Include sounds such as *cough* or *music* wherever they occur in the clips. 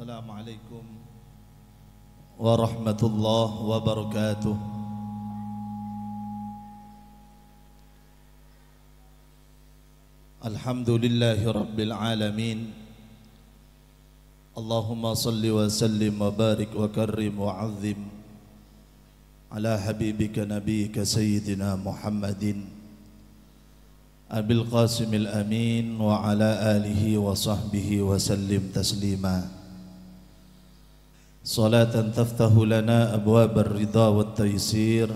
السلام عليكم ورحمة الله وبركاته الحمد لله رب العالمين اللهم صل وسلم وبارك وكرم وعظم على حبيبك نبيك سيدنا محمد أبي القاسم الأمين وعلى آله وصحبه وسلم تسليماً صلاة تفتح لنا أبواب الرضا والتيسير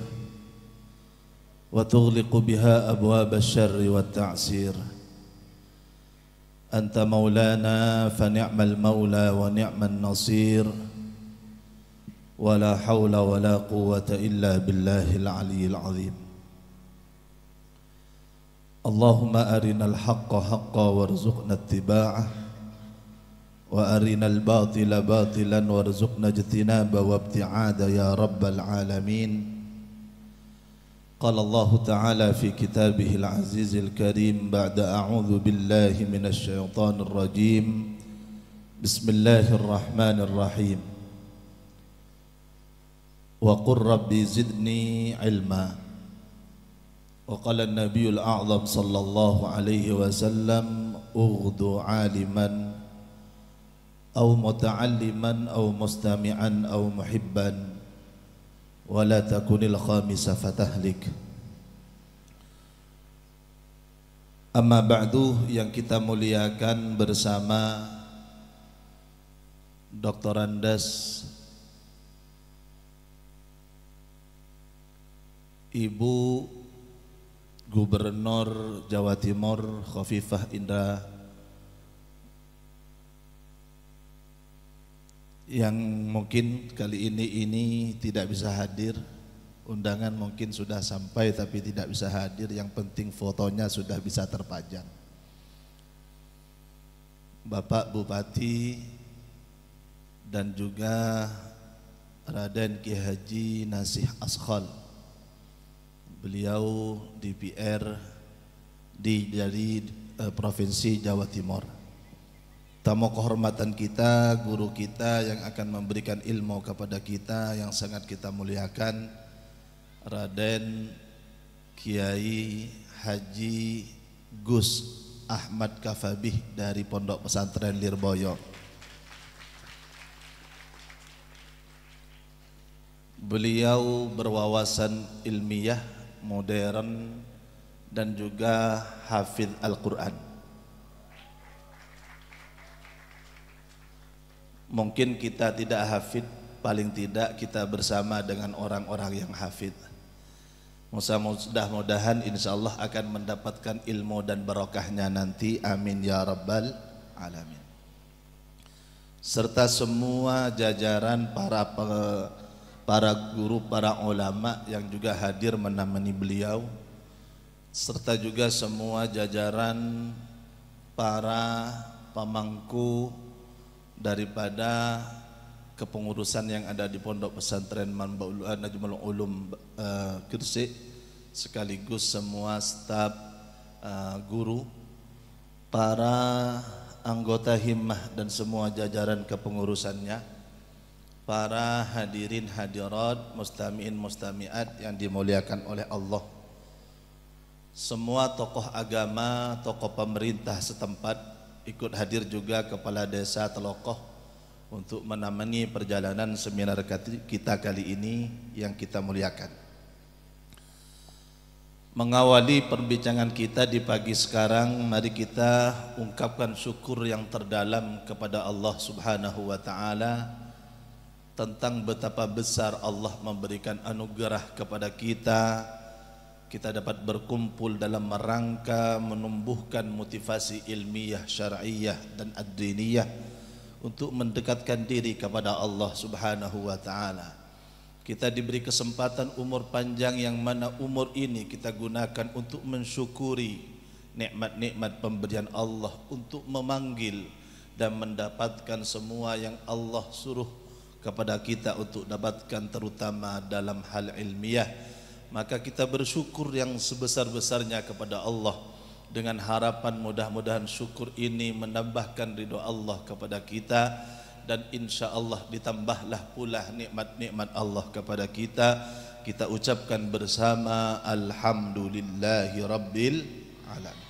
وتغلق بها أبواب الشر والتعسير أنت مولانا فنعم المولى ونعم النصير ولا حول ولا قوة إلا بالله العلي العظيم اللهم أرنا الحق حقا وارزقنا اتباعه وأرنا الباطل باطلا وارزقنا اجتنابه وابتعاد يا رب العالمين قال الله تعالى في كتابه العزيز الكريم بعد أعوذ بالله من الشيطان الرجيم بسم الله الرحمن الرحيم وقل ربي زدني علما وقال النبي الأعظم صلى الله عليه وسلم أغدو عالما أو متعلما أو مستمعا أو محبا ولا تكن الخامسة فتهلك Amma ba'du yang kita muliakan bersama Dr. Andes Ibu Gubernur Jawa Timur Khofifah Indra yang mungkin kali ini ini tidak bisa hadir undangan mungkin sudah sampai tapi tidak bisa hadir yang penting fotonya sudah bisa terpajang Bapak Bupati dan juga Raden Ki Haji Nasih Askhal beliau DPR di dari eh, Provinsi Jawa Timur tamu kehormatan kita, guru kita yang akan memberikan ilmu kepada kita yang sangat kita muliakan, Raden Kiai Haji Gus Ahmad Kafabih dari Pondok Pesantren Lirboyo. Beliau berwawasan ilmiah, modern, dan juga hafidh Al-Quran. mungkin kita tidak hafid paling tidak kita bersama dengan orang-orang yang hafid Musa mudah-mudahan insya Allah akan mendapatkan ilmu dan barokahnya nanti amin ya rabbal alamin serta semua jajaran para para guru para ulama yang juga hadir menemani beliau serta juga semua jajaran para pemangku daripada kepengurusan yang ada di Pondok Pesantren Manbaul eh, Najmul Ulum Kirsi eh, sekaligus semua staf eh, guru para anggota himmah dan semua jajaran kepengurusannya para hadirin hadirat mustamiin mustamiat yang dimuliakan oleh Allah semua tokoh agama tokoh pemerintah setempat ikut hadir juga Kepala Desa Telokoh untuk menemani perjalanan seminar kita kali ini yang kita muliakan. Mengawali perbincangan kita di pagi sekarang, mari kita ungkapkan syukur yang terdalam kepada Allah Subhanahu wa taala tentang betapa besar Allah memberikan anugerah kepada kita kita dapat berkumpul dalam merangka menumbuhkan motivasi ilmiah, syar'iyah dan ad-diniyah untuk mendekatkan diri kepada Allah Subhanahu wa taala. Kita diberi kesempatan umur panjang yang mana umur ini kita gunakan untuk mensyukuri nikmat-nikmat pemberian Allah untuk memanggil dan mendapatkan semua yang Allah suruh kepada kita untuk dapatkan terutama dalam hal ilmiah maka kita bersyukur yang sebesar-besarnya kepada Allah dengan harapan mudah-mudahan syukur ini menambahkan ridho Allah kepada kita dan insya Allah ditambahlah pula nikmat-nikmat Allah kepada kita kita ucapkan bersama alhamdulillahi rabbil alamin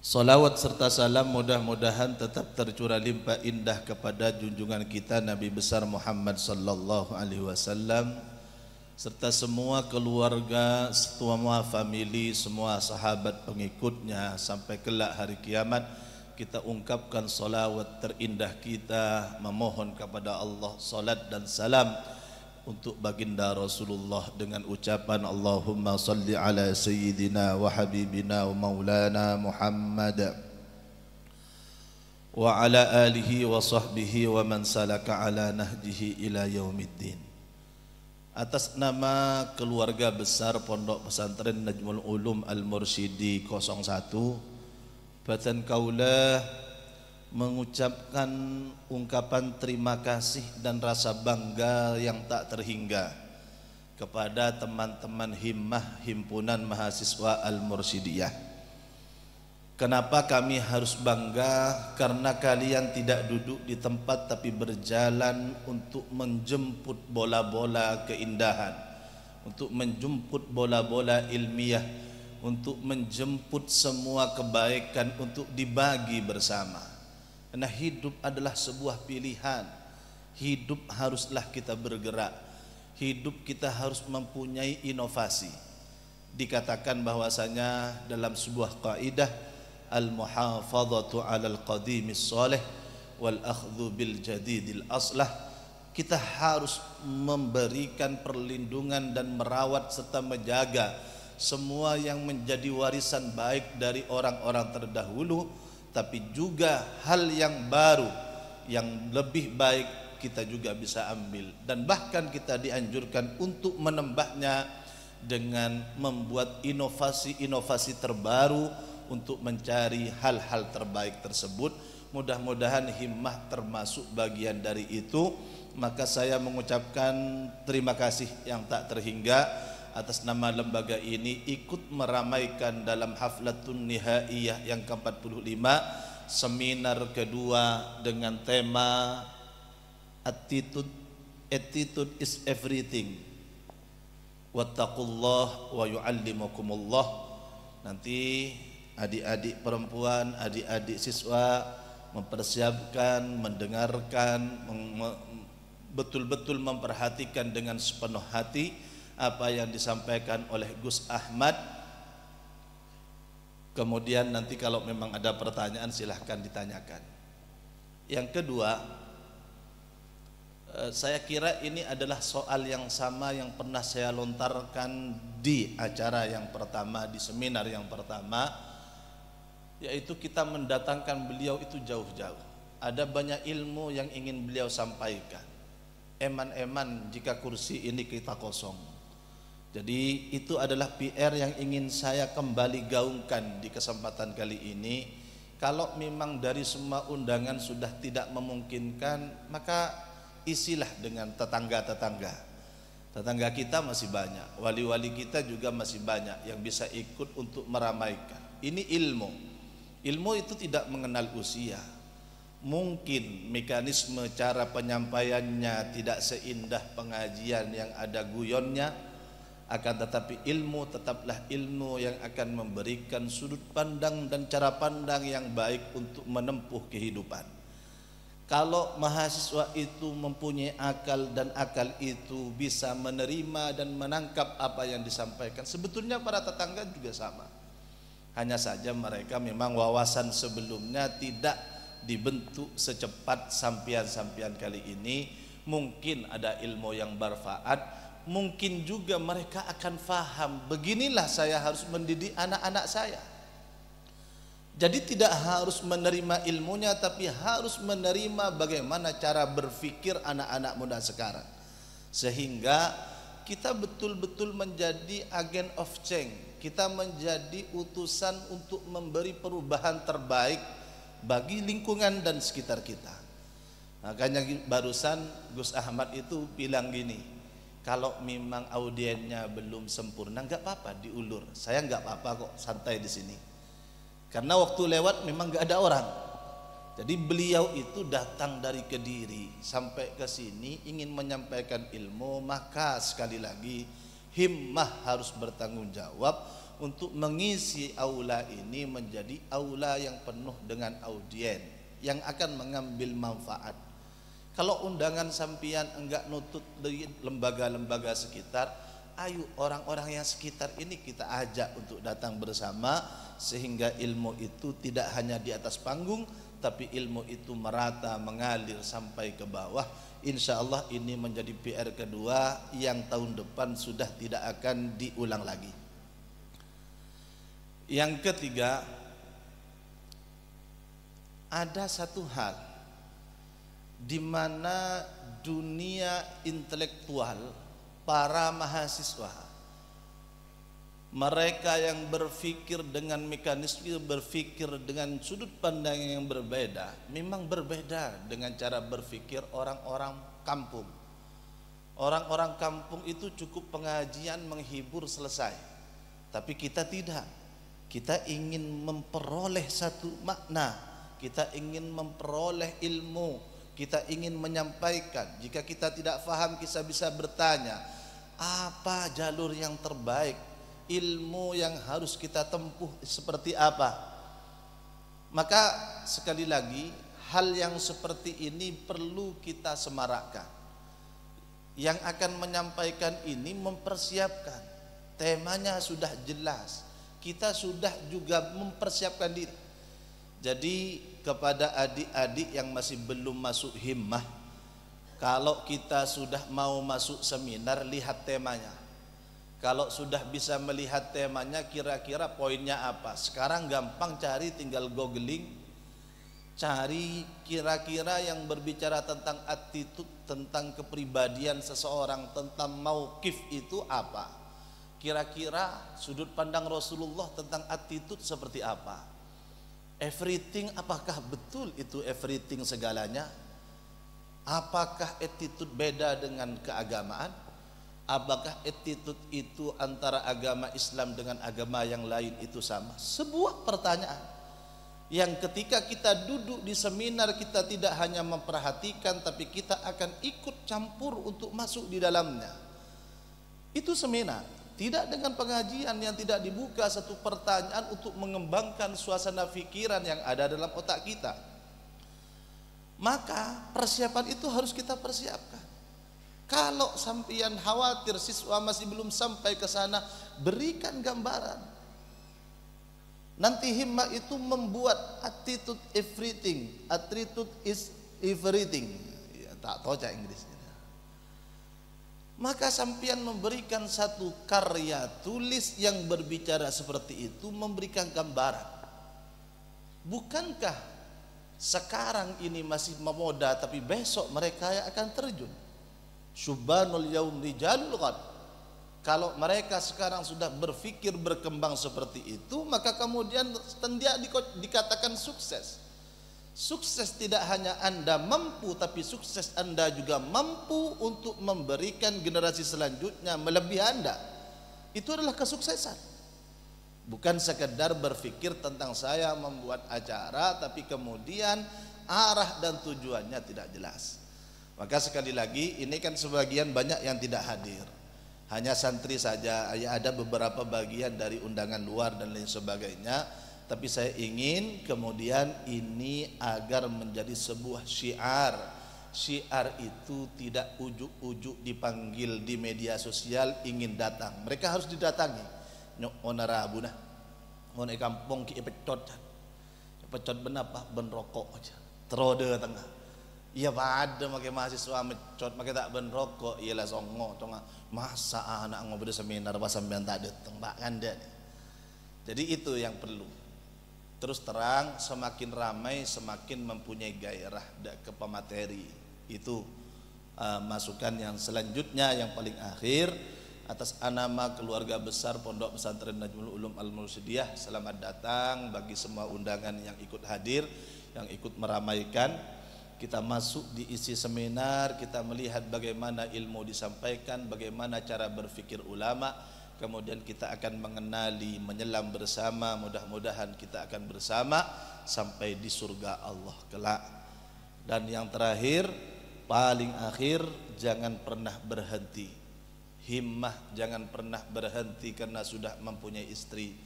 Salawat serta salam mudah-mudahan tetap tercurah limpah indah kepada junjungan kita Nabi besar Muhammad sallallahu alaihi wasallam serta semua keluarga, semua family, semua sahabat pengikutnya sampai kelak hari kiamat kita ungkapkan salawat terindah kita memohon kepada Allah salat dan salam untuk baginda Rasulullah dengan ucapan Allahumma salli ala sayyidina wa habibina wa maulana Muhammad wa ala alihi wa sahbihi wa man salaka ala nahjihi ila yaumiddin atas nama keluarga besar Pondok Pesantren Najmul Ulum Al-Mursyidi 01 Batan Kaulah mengucapkan ungkapan terima kasih dan rasa bangga yang tak terhingga kepada teman-teman himmah himpunan mahasiswa Al-Mursyidiyah Kenapa kami harus bangga? Karena kalian tidak duduk di tempat tapi berjalan untuk menjemput bola-bola keindahan, untuk menjemput bola-bola ilmiah, untuk menjemput semua kebaikan untuk dibagi bersama. Karena hidup adalah sebuah pilihan. Hidup haruslah kita bergerak. Hidup kita harus mempunyai inovasi. Dikatakan bahwasanya dalam sebuah kaidah al-muhafadhatu 'alal qadimis salih wal akhdhu bil jadidil aslah kita harus memberikan perlindungan dan merawat serta menjaga semua yang menjadi warisan baik dari orang-orang terdahulu tapi juga hal yang baru yang lebih baik kita juga bisa ambil dan bahkan kita dianjurkan untuk menembahnya dengan membuat inovasi-inovasi terbaru untuk mencari hal-hal terbaik tersebut. Mudah-mudahan himmah termasuk bagian dari itu. Maka saya mengucapkan terima kasih yang tak terhingga atas nama lembaga ini ikut meramaikan dalam haflatun nihaiyah yang ke-45 seminar kedua dengan tema attitude attitude is everything wattaqullah wa yuallimukumullah nanti adik-adik perempuan, adik-adik siswa mempersiapkan, mendengarkan, betul-betul memperhatikan dengan sepenuh hati apa yang disampaikan oleh Gus Ahmad. Kemudian nanti kalau memang ada pertanyaan silahkan ditanyakan. Yang kedua, eh, saya kira ini adalah soal yang sama yang pernah saya lontarkan di acara yang pertama, di seminar yang pertama yaitu kita mendatangkan beliau itu jauh-jauh. Ada banyak ilmu yang ingin beliau sampaikan. Eman-eman jika kursi ini kita kosong. Jadi itu adalah PR yang ingin saya kembali gaungkan di kesempatan kali ini. Kalau memang dari semua undangan sudah tidak memungkinkan, maka isilah dengan tetangga-tetangga. Tetangga kita masih banyak, wali-wali kita juga masih banyak yang bisa ikut untuk meramaikan. Ini ilmu Ilmu itu tidak mengenal usia. Mungkin mekanisme cara penyampaiannya tidak seindah pengajian yang ada guyonnya, akan tetapi ilmu tetaplah ilmu yang akan memberikan sudut pandang dan cara pandang yang baik untuk menempuh kehidupan. Kalau mahasiswa itu mempunyai akal dan akal itu bisa menerima dan menangkap apa yang disampaikan, sebetulnya para tetangga juga sama. Hanya saja mereka memang wawasan sebelumnya tidak dibentuk secepat sampian-sampian kali ini. Mungkin ada ilmu yang bermanfaat mungkin juga mereka akan faham beginilah saya harus mendidik anak-anak saya. Jadi tidak harus menerima ilmunya tapi harus menerima bagaimana cara berpikir anak-anak muda sekarang. Sehingga kita betul-betul menjadi agen of change. Kita menjadi utusan untuk memberi perubahan terbaik bagi lingkungan dan sekitar kita. Makanya barusan Gus Ahmad itu bilang gini, kalau memang audiennya belum sempurna, nggak apa-apa diulur. Saya nggak apa-apa kok santai di sini. Karena waktu lewat memang nggak ada orang. Jadi beliau itu datang dari Kediri sampai ke sini ingin menyampaikan ilmu, maka sekali lagi himmah harus bertanggung jawab untuk mengisi aula ini menjadi aula yang penuh dengan audien yang akan mengambil manfaat. Kalau undangan sampian enggak nutut dari lembaga-lembaga sekitar, ayo orang-orang yang sekitar ini kita ajak untuk datang bersama sehingga ilmu itu tidak hanya di atas panggung tapi ilmu itu merata mengalir sampai ke bawah Insya Allah ini menjadi PR kedua yang tahun depan sudah tidak akan diulang lagi yang ketiga ada satu hal di mana dunia intelektual para mahasiswa mereka yang berpikir dengan mekanisme berpikir dengan sudut pandang yang berbeda memang berbeda dengan cara berpikir orang-orang kampung orang-orang kampung itu cukup pengajian menghibur selesai tapi kita tidak kita ingin memperoleh satu makna kita ingin memperoleh ilmu kita ingin menyampaikan jika kita tidak faham kita bisa bertanya apa jalur yang terbaik ilmu yang harus kita tempuh seperti apa. Maka sekali lagi hal yang seperti ini perlu kita semarakkan. Yang akan menyampaikan ini mempersiapkan. Temanya sudah jelas. Kita sudah juga mempersiapkan diri. Jadi kepada adik-adik yang masih belum masuk himmah, kalau kita sudah mau masuk seminar lihat temanya kalau sudah bisa melihat temanya kira-kira poinnya apa. Sekarang gampang cari tinggal googling cari kira-kira yang berbicara tentang attitude, tentang kepribadian seseorang, tentang maukif itu apa. Kira-kira sudut pandang Rasulullah tentang attitude seperti apa. Everything apakah betul itu everything segalanya? Apakah attitude beda dengan keagamaan? Apakah attitude itu antara agama Islam dengan agama yang lain itu sama? Sebuah pertanyaan yang ketika kita duduk di seminar kita tidak hanya memperhatikan tapi kita akan ikut campur untuk masuk di dalamnya. Itu seminar, tidak dengan pengajian yang tidak dibuka satu pertanyaan untuk mengembangkan suasana pikiran yang ada dalam otak kita. Maka persiapan itu harus kita persiapkan. Kalau sampean khawatir siswa masih belum sampai ke sana, berikan gambaran. Nanti himma itu membuat attitude everything. Attitude is everything. Ya, tak tahu cak Inggrisnya. Maka sampean memberikan satu karya tulis yang berbicara seperti itu memberikan gambaran. Bukankah sekarang ini masih memoda tapi besok mereka akan terjun? Subhanul yaum rijalul Kalau mereka sekarang sudah berpikir berkembang seperti itu, maka kemudian tendia dikatakan sukses. Sukses tidak hanya Anda mampu, tapi sukses Anda juga mampu untuk memberikan generasi selanjutnya melebihi Anda. Itu adalah kesuksesan. Bukan sekedar berpikir tentang saya membuat acara, tapi kemudian arah dan tujuannya tidak jelas. Maka sekali lagi ini kan sebagian banyak yang tidak hadir. Hanya santri saja, ya ada beberapa bagian dari undangan luar dan lain sebagainya. Tapi saya ingin kemudian ini agar menjadi sebuah syiar. Syiar itu tidak ujuk-ujuk dipanggil di media sosial ingin datang. Mereka harus didatangi. Nyok onara abunah. Onai kampung ki pecot. Pecot benapa Benrokok aja. Terode tengah Iya pada pakai mahasiswa mecot pakai tak ben rokok iyalah songo tonga masa anak ngobrol seminar pas sampean tak dateng Pak Kanda. Jadi itu yang perlu. Terus terang semakin ramai semakin mempunyai gairah dak ke pemateri. Itu uh, masukan yang selanjutnya yang paling akhir atas anama keluarga besar Pondok Pesantren Najmul Ulum Al Mursidiyah selamat datang bagi semua undangan yang ikut hadir yang ikut meramaikan kita masuk di diisi seminar, kita melihat bagaimana ilmu disampaikan, bagaimana cara berfikir ulama, kemudian kita akan mengenali, menyelam bersama, mudah-mudahan kita akan bersama sampai di surga Allah kelak. Dan yang terakhir, paling akhir, jangan pernah berhenti. Himmah jangan pernah berhenti karena sudah mempunyai istri.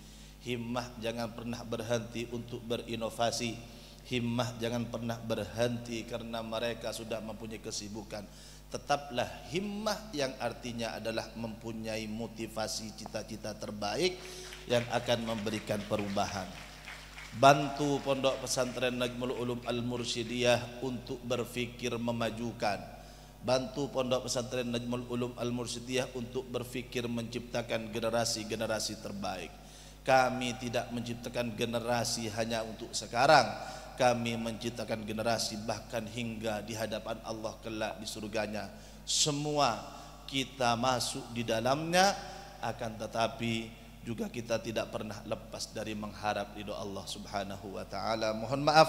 Himmah jangan pernah berhenti untuk berinovasi himmah jangan pernah berhenti karena mereka sudah mempunyai kesibukan tetaplah himmah yang artinya adalah mempunyai motivasi cita-cita terbaik yang akan memberikan perubahan bantu pondok pesantren Najmul Ulum Al Mursyidiyah untuk berfikir memajukan bantu pondok pesantren Najmul Ulum Al Mursyidiyah untuk berfikir menciptakan generasi-generasi terbaik kami tidak menciptakan generasi hanya untuk sekarang kami menciptakan generasi bahkan hingga di hadapan Allah kelak di surganya semua kita masuk di dalamnya akan tetapi juga kita tidak pernah lepas dari mengharap ridho Allah Subhanahu wa taala. Mohon maaf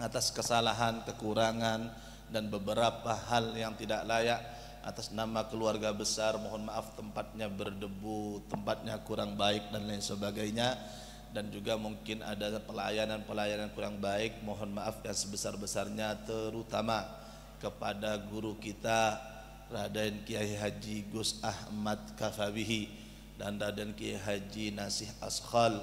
atas kesalahan, kekurangan dan beberapa hal yang tidak layak atas nama keluarga besar mohon maaf tempatnya berdebu, tempatnya kurang baik dan lain sebagainya dan juga mungkin ada pelayanan-pelayanan kurang baik mohon maaf yang sebesar-besarnya terutama kepada guru kita Raden Kiai Haji Gus Ahmad Kafawihi dan Raden Kiai Haji Nasih Askhal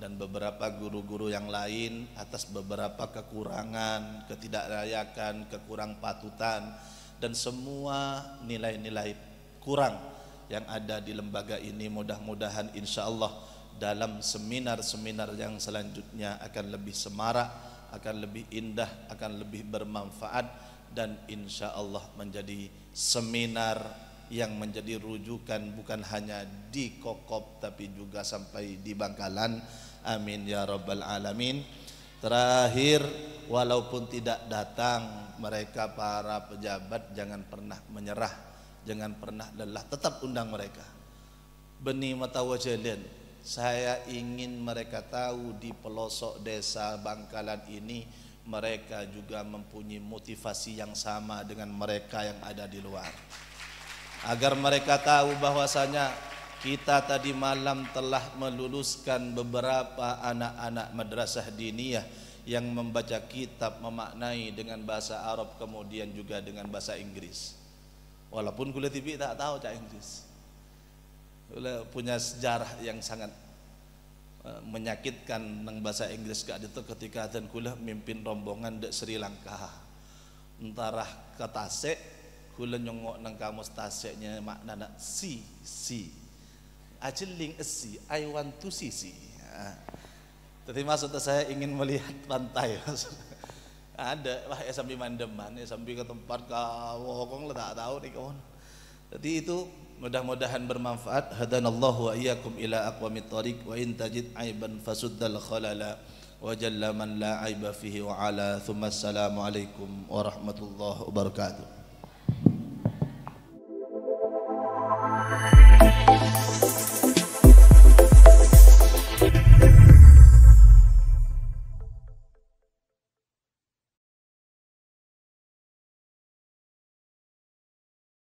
dan beberapa guru-guru yang lain atas beberapa kekurangan, ketidaklayakan, kekurang patutan dan semua nilai-nilai kurang yang ada di lembaga ini mudah-mudahan insya Allah dalam seminar-seminar yang selanjutnya akan lebih semarak, akan lebih indah, akan lebih bermanfaat dan insya Allah menjadi seminar yang menjadi rujukan bukan hanya di Kokop tapi juga sampai di Bangkalan. Amin ya rabbal alamin. Terakhir walaupun tidak datang mereka para pejabat jangan pernah menyerah, jangan pernah lelah, tetap undang mereka. Beni matawajalian saya ingin mereka tahu di pelosok desa Bangkalan ini mereka juga mempunyai motivasi yang sama dengan mereka yang ada di luar. Agar mereka tahu bahwasanya kita tadi malam telah meluluskan beberapa anak-anak madrasah diniyah yang membaca kitab memaknai dengan bahasa Arab kemudian juga dengan bahasa Inggris. Walaupun kulit TV tak tahu cak Inggris punya sejarah yang sangat eh, menyakitkan nang bahasa Inggris kak itu ketika dan kula mimpin rombongan di Sri Lanka entarah ke Tasik kula nyongok nang kamus Tasiknya makna nak si si ajeling si I want to see si ya. Ah. jadi maksudnya saya ingin melihat pantai *laughs* ada wah ya sambil mandeman ya sambil ke tempat kawokong lah tak tahu nih kawan Jadi itu mudah-mudahan bermanfaat. Hadanallahu wa iyyakum ila aqwamit tariq wa in tajid aiban fasuddal khalala wa jallaman la aiba fihi wa ala. Thumma assalamu alaikum warahmatullahi wabarakatuh.